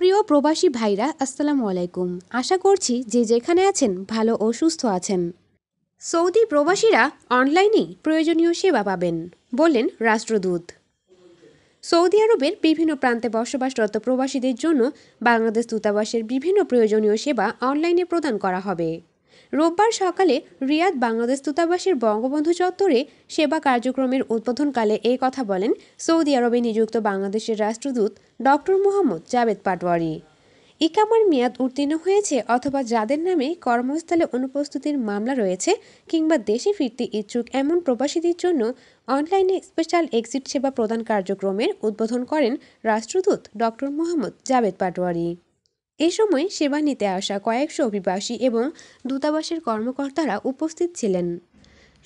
প্রিয় প্রবাসী ভাইরা আসসালামু আলাইকুম আশা করছি যে যেখানে আছেন ভালো ও সুস্থ আছেন সৌদি প্রবাসীরা অনলাইনেই প্রয়োজনীয় সেবা পাবেন বললেন রাষ্ট্রদূত সৌদি আরবের বিভিন্ন প্রান্তে বসবাসরত প্রবাসীদের জন্য বাংলাদেশ দূতাবাসের বিভিন্ন প্রয়োজনীয় সেবা অনলাইনে প্রদান করা হবে রোববার সকালে রিয়াদ বাংলাদেশ দূতাবাসের বঙ্গবন্ধু চত্বরে সেবা কার্যক্রমের উদ্বোধনকালে এই কথা বলেন সৌদি আরবে নিযুক্ত বাংলাদেশের রাষ্ট্রদূত ডক্টর মোহাম্মদ জাবেদ পাটোয়ারি ইকামার মেয়াদ উত্তীর্ণ হয়েছে অথবা যাদের নামে কর্মস্থলে অনুপস্থিতির মামলা রয়েছে কিংবা দেশে ফিরতে ইচ্ছুক এমন প্রবাসীদের জন্য অনলাইনে স্পেশাল এক্সিট সেবা প্রদান কার্যক্রমের উদ্বোধন করেন রাষ্ট্রদূত ডক্টর মোহাম্মদ জাবেদ পাটোয়ারি এ সময় সেবা নিতে আসা কয়েকশো অভিবাসী এবং দূতাবাসের কর্মকর্তারা উপস্থিত ছিলেন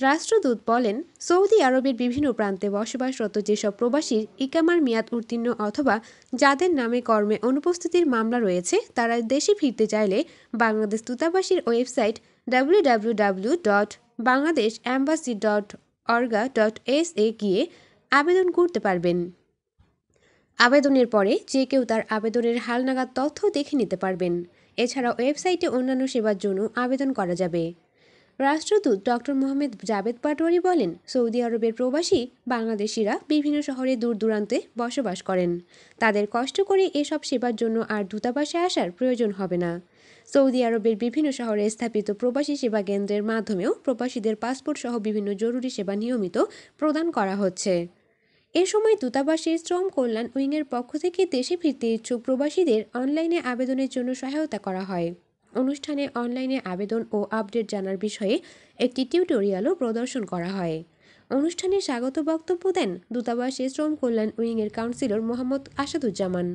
রাষ্ট্রদূত বলেন সৌদি আরবের বিভিন্ন প্রান্তে বসবাসরত যেসব প্রবাসীর ইকামার মেয়াদ উত্তীর্ণ অথবা যাদের নামে কর্মে অনুপস্থিতির মামলা রয়েছে তারা দেশে ফিরতে চাইলে বাংলাদেশ দূতাবাসীর ওয়েবসাইট ডাব্লিউডাব্লিউডাব্লিউ dot Bangladesh embassy dot org dot S A গিয়ে আবেদন করতে পারবেন আবেদনের পরে যে কেউ তার আবেদনের হালনাগাদ তথ্য দেখে নিতে পারবেন এছাড়া ওয়েবসাইটে অন্যান্য সেবার জন্য আবেদন করা যাবে রাষ্ট্রদূত ডক্টর মোহাম্মদ জাবেদ পাটোয়ারি বলেন সৌদি আরবের প্রবাসী বাংলাদেশিরা বিভিন্ন শহরে দূর দূরান্তে বসবাস করেন তাদের কষ্ট করে এসব সেবার জন্য আর দূতাবাসে আসার প্রয়োজন হবে না সৌদি আরবের বিভিন্ন শহরে স্থাপিত প্রবাসী সেবা কেন্দ্রের মাধ্যমেও প্রবাসীদের পাসপোর্ট সহ বিভিন্ন জরুরি সেবা নিয়মিত প্রদান করা হচ্ছে এ সময় দূতাবাসের শ্রম কল্যাণ উইংয়ের পক্ষ থেকে দেশে ফিরতে ইচ্ছুক প্রবাসীদের অনলাইনে আবেদনের জন্য সহায়তা করা হয় অনুষ্ঠানে অনলাইনে আবেদন ও আপডেট জানার বিষয়ে একটি টিউটোরিয়ালও প্রদর্শন করা হয় অনুষ্ঠানে স্বাগত বক্তব্য দেন দূতাবাসে শ্রম কল্যাণ উইংয়ের কাউন্সিলর মোহাম্মদ আসাদুজ্জামান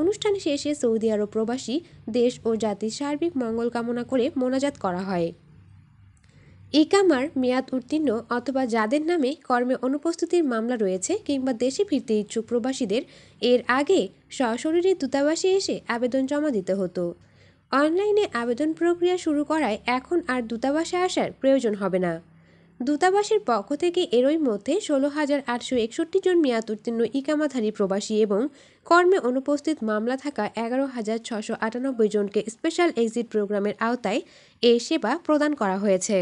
অনুষ্ঠান শেষে সৌদি আরব প্রবাসী দেশ ও জাতির সার্বিক মঙ্গল কামনা করে মোনাজাত করা হয় ইকামার মেয়াদ উত্তীর্ণ অথবা যাদের নামে কর্মে অনুপস্থিতির মামলা রয়েছে কিংবা দেশে ফিরতে ইচ্ছুক প্রবাসীদের এর আগে সশরীরে দূতাবাসে এসে আবেদন জমা দিতে হতো অনলাইনে আবেদন প্রক্রিয়া শুরু করায় এখন আর দূতাবাসে আসার প্রয়োজন হবে না দূতাবাসের পক্ষ থেকে এরই মধ্যে ষোলো হাজার আটশো একষট্টি জন মেয়াদ উত্তীর্ণ ইকামাধারী প্রবাসী এবং কর্মে অনুপস্থিত মামলা থাকা এগারো হাজার ছশো আটানব্বই জনকে স্পেশাল এক্সিট প্রোগ্রামের আওতায় এ সেবা প্রদান করা হয়েছে